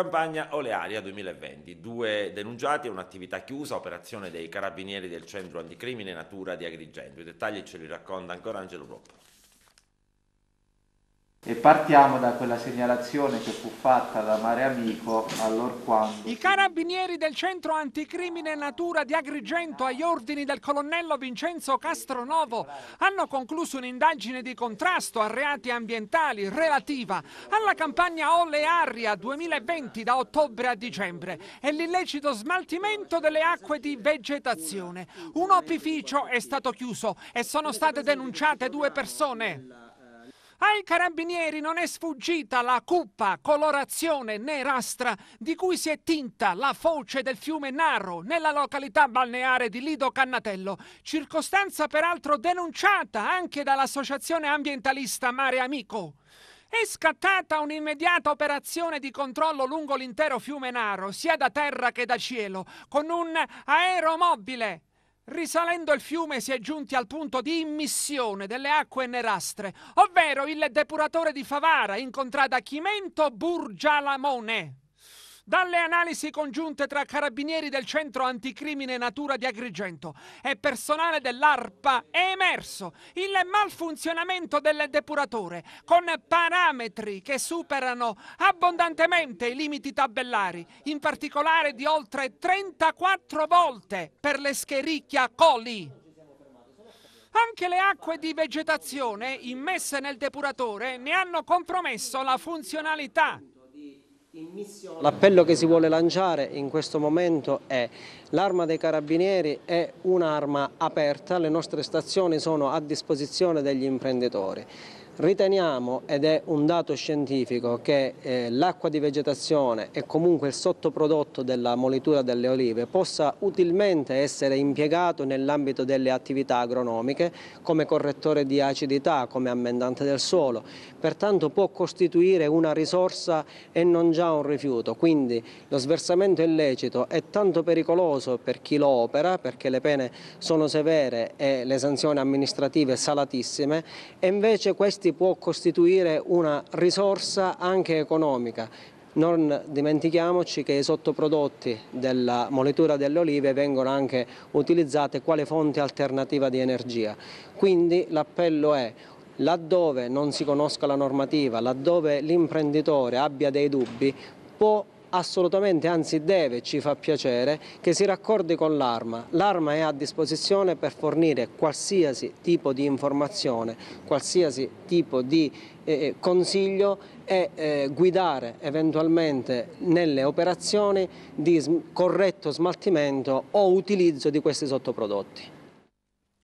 Campagna Olearia 2020, due denunciati e un'attività chiusa, operazione dei carabinieri del centro anticrimine Natura di Agrigento. I dettagli ce li racconta ancora Angelo Roppo e partiamo da quella segnalazione che fu fatta da Mare Amico allorquando. I carabinieri del centro anticrimine Natura di Agrigento agli ordini del colonnello Vincenzo Castronovo hanno concluso un'indagine di contrasto a reati ambientali relativa alla campagna Olle Aria 2020 da ottobre a dicembre e l'illecito smaltimento delle acque di vegetazione. Un opificio è stato chiuso e sono state denunciate due persone. Ai carabinieri non è sfuggita la cuppa colorazione nerastra di cui si è tinta la foce del fiume Narro nella località balneare di Lido Cannatello, circostanza peraltro denunciata anche dall'associazione ambientalista Mare Amico. È scattata un'immediata operazione di controllo lungo l'intero fiume Naro, sia da terra che da cielo, con un aeromobile Risalendo il fiume si è giunti al punto di immissione delle acque nerastre, ovvero il depuratore di Favara, incontrata a Chimento Burgialamone. Dalle analisi congiunte tra carabinieri del centro anticrimine Natura di Agrigento e personale dell'ARPA è emerso il malfunzionamento del depuratore con parametri che superano abbondantemente i limiti tabellari, in particolare di oltre 34 volte per le Scherichia coli. Anche le acque di vegetazione immesse nel depuratore ne hanno compromesso la funzionalità. L'appello che si vuole lanciare in questo momento è l'arma dei carabinieri è un'arma aperta, le nostre stazioni sono a disposizione degli imprenditori. Riteniamo, ed è un dato scientifico, che eh, l'acqua di vegetazione e comunque il sottoprodotto della molitura delle olive possa utilmente essere impiegato nell'ambito delle attività agronomiche come correttore di acidità, come ammendante del suolo, pertanto può costituire una risorsa e non già un rifiuto, quindi lo sversamento illecito è tanto pericoloso per chi lo opera perché le pene sono severe e le sanzioni amministrative salatissime e invece questi questi può costituire una risorsa anche economica. Non dimentichiamoci che i sottoprodotti della molitura delle olive vengono anche utilizzate quale fonte alternativa di energia. Quindi l'appello è laddove non si conosca la normativa, laddove l'imprenditore abbia dei dubbi, può assolutamente, anzi deve, ci fa piacere, che si raccordi con l'Arma. L'Arma è a disposizione per fornire qualsiasi tipo di informazione, qualsiasi tipo di eh, eh consiglio e eh, guidare eventualmente nelle operazioni di corretto smaltimento o utilizzo di questi sottoprodotti.